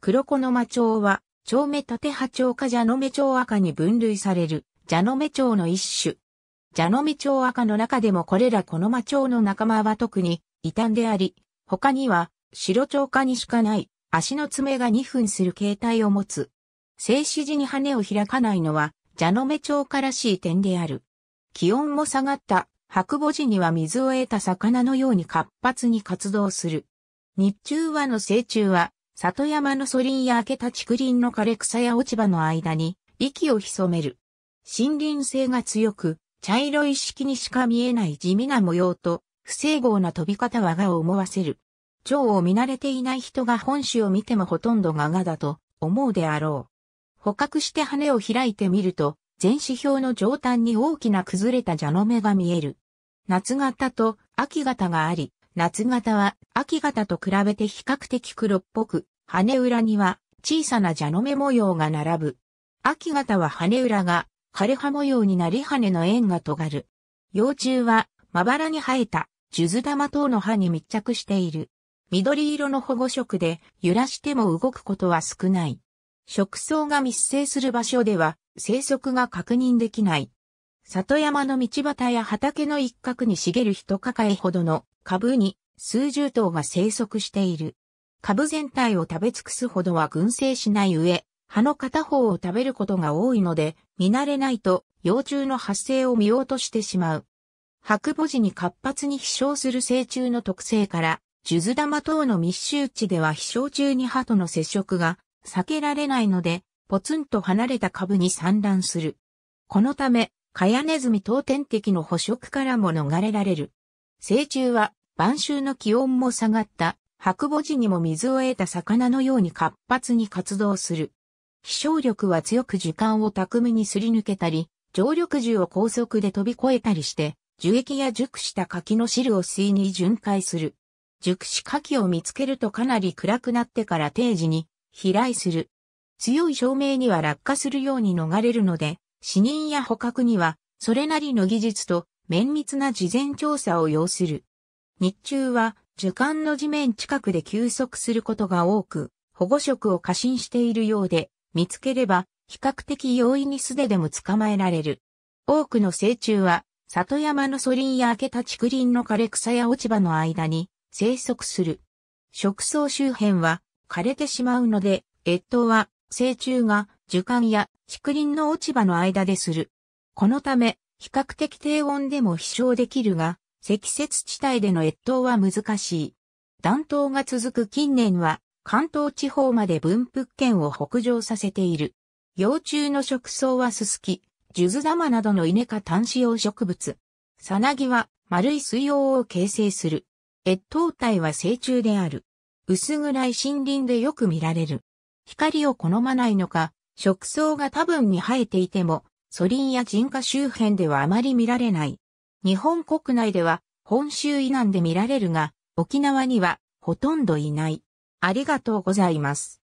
黒子の間町は、町目立葉町か蛇の目町赤に分類される、蛇の目町の一種。蛇の目町赤の中でもこれらこの間町の仲間は特に異端であり、他には白鳥科にしかない足の爪が2分する形態を持つ。静止時に羽を開かないのは蛇の目鳥からしい点である。気温も下がった白母時には水を得た魚のように活発に活動する。日中はの成虫は里山のソリンや明けた竹林の枯れ草や落ち葉の間に息を潜める。森林性が強く、茶色い色にしか見えない地味な模様と、不整合な飛び方はがを思わせる。蝶を見慣れていない人が本種を見てもほとんどががだと思うであろう。捕獲して羽を開いてみると、全指標の上端に大きな崩れた蛇の目が見える。夏型と秋型があり、夏型は秋型と比べて比較的黒っぽく、羽裏には小さな蛇の目模様が並ぶ。秋型は羽裏が枯葉模様になり羽の円が尖る。幼虫はまばらに生えた数珠玉等の葉に密着している。緑色の保護色で揺らしても動くことは少ない。食草が密生する場所では生息が確認できない。里山の道端や畑の一角に茂る一抱えほどの株に数十頭が生息している。株全体を食べ尽くすほどは群生しない上、葉の片方を食べることが多いので、見慣れないと幼虫の発生を見落としてしまう。白母時に活発に飛翔する成虫の特性から、数珠玉等の密集地では飛翔中に葉との接触が避けられないので、ポツンと離れた株に産卵する。このため、カヤネズミ等天敵の捕食からも逃れられる。成虫は晩秋の気温も下がった白母寺にも水を得た魚のように活発に活動する。飛翔力は強く時間を巧みにすり抜けたり、常緑樹を高速で飛び越えたりして、樹液や熟した柿の汁を水に巡回する。熟し柿を見つけるとかなり暗くなってから定時に飛来する。強い照明には落下するように逃れるので、死人や捕獲にはそれなりの技術と綿密な事前調査を要する。日中は樹幹の地面近くで休息することが多く、保護色を過信しているようで、見つければ比較的容易に素手でも捕まえられる。多くの成虫は、里山の林や明けた竹林の枯れ草や落ち葉の間に生息する。食草周辺は枯れてしまうので、越冬は成虫が樹幹や竹林の落ち葉の間でする。このため、比較的低温でも飛翔できるが、積雪地帯での越冬は難しい。暖冬が続く近年は、関東地方まで分布圏を北上させている。幼虫の食草はススキ、数珠玉などのイネ科単子用植物。サナギは丸い水溶を形成する。越冬体は成虫である。薄暗い森林でよく見られる。光を好まないのか、食草が多分に生えていても、ソリンや人家周辺ではあまり見られない。日本国内では本州以南で見られるが、沖縄にはほとんどいない。ありがとうございます。